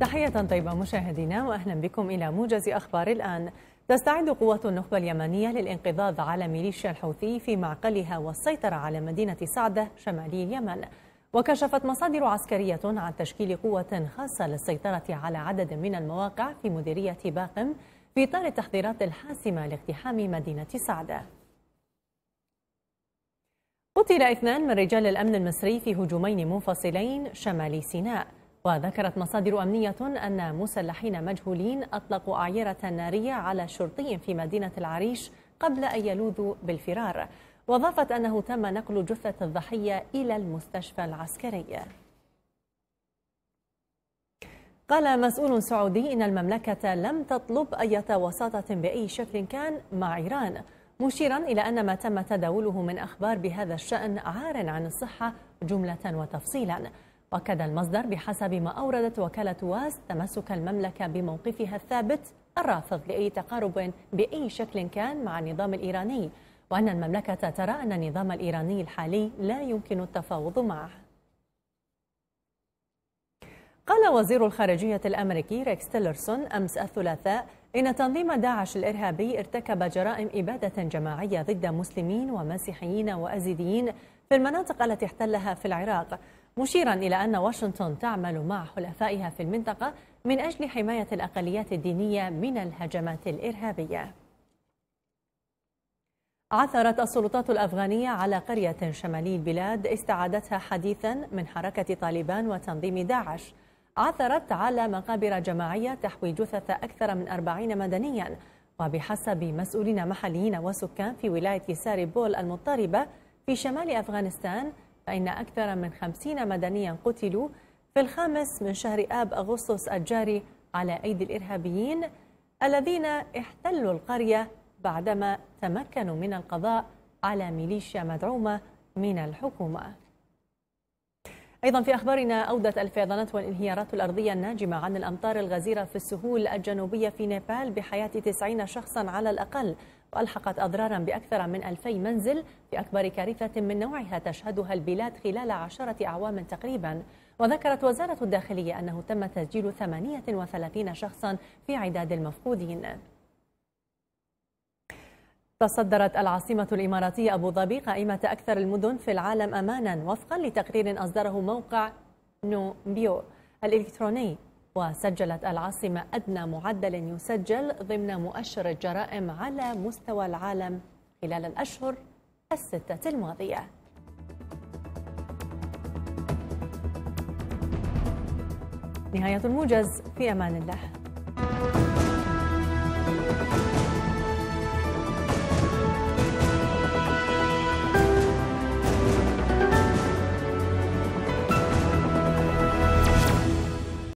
تحية طيبة مشاهدينا وأهلا بكم إلى موجز أخبار الآن تستعد قوات النخبة اليمنية للانقضاض على ميليشيا الحوثي في معقلها والسيطرة على مدينة سعدة شمالي اليمن وكشفت مصادر عسكرية عن تشكيل قوة خاصة للسيطرة على عدد من المواقع في مديرية باقم في إطار التحضيرات الحاسمة لاقتحام مدينة سعدة قتل اثنان من رجال الأمن المصري في هجومين منفصلين شمالي سيناء وذكرت مصادر أمنية أن مسلحين مجهولين أطلقوا أعيرة نارية على شرطي في مدينة العريش قبل أن يلوذوا بالفرار وأضافت أنه تم نقل جثة الضحية إلى المستشفى العسكري قال مسؤول سعودي إن المملكة لم تطلب أي وساطة بأي شكل كان مع إيران مشيرا إلى أن ما تم تداوله من أخبار بهذا الشأن عار عن الصحة جملة وتفصيلا واكد المصدر بحسب ما اوردت وكاله واس تمسك المملكه بموقفها الثابت الرافض لاي تقارب باي شكل كان مع النظام الايراني وان المملكه ترى ان النظام الايراني الحالي لا يمكن التفاوض معه قال وزير الخارجية الأمريكي ريكس تيلرسون أمس الثلاثاء إن تنظيم داعش الإرهابي ارتكب جرائم إبادة جماعية ضد مسلمين ومسيحيين وأزيديين في المناطق التي احتلها في العراق مشيرا إلى أن واشنطن تعمل مع حلفائها في المنطقة من أجل حماية الأقليات الدينية من الهجمات الإرهابية عثرت السلطات الأفغانية على قرية شمالي البلاد استعادتها حديثا من حركة طالبان وتنظيم داعش عثرت على مقابر جماعية تحوي جثث أكثر من أربعين مدنيا وبحسب مسؤولين محليين وسكان في ولاية ساريبول المضطربة في شمال أفغانستان فإن أكثر من خمسين مدنيا قتلوا في الخامس من شهر آب أغسطس الجاري على أيدي الإرهابيين الذين احتلوا القرية بعدما تمكنوا من القضاء على ميليشيا مدعومة من الحكومة أيضا في أخبارنا أودت الفيضانات والانهيارات الأرضية الناجمة عن الأمطار الغزيرة في السهول الجنوبية في نيبال بحياة 90 شخصا على الأقل وألحقت أضرارا بأكثر من 2000 منزل بأكبر كارثة من نوعها تشهدها البلاد خلال عشرة أعوام تقريبا وذكرت وزارة الداخلية أنه تم تسجيل 38 شخصا في عداد المفقودين تصدرت العاصمة الإماراتية أبو ظبي قائمة أكثر المدن في العالم أمانا وفقا لتقرير أصدره موقع نوبيو الإلكتروني وسجلت العاصمة أدنى معدل يسجل ضمن مؤشر الجرائم على مستوى العالم خلال الأشهر الستة الماضية نهاية الموجز في أمان الله